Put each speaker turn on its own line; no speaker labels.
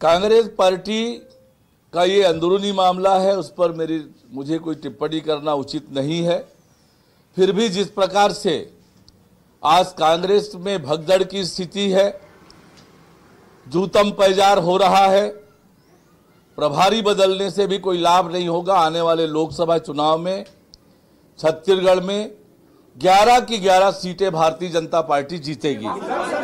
Congress party का ये अंदरूनी मामला है उस पर मेरी मुझे कोई टिप्पणी करना उचित नहीं है फिर भी जिस प्रकार से आज कांग्रेस में भगदड़ की स्थिति है जूतम पैजार हो रहा है प्रभारी बदलने से भी कोई लाभ नहीं होगा आने वाले लोकसभा चुनाव में छत्तीसगढ़ में 11 की 11 सीटें भारतीय जनता पार्टी जीतेगी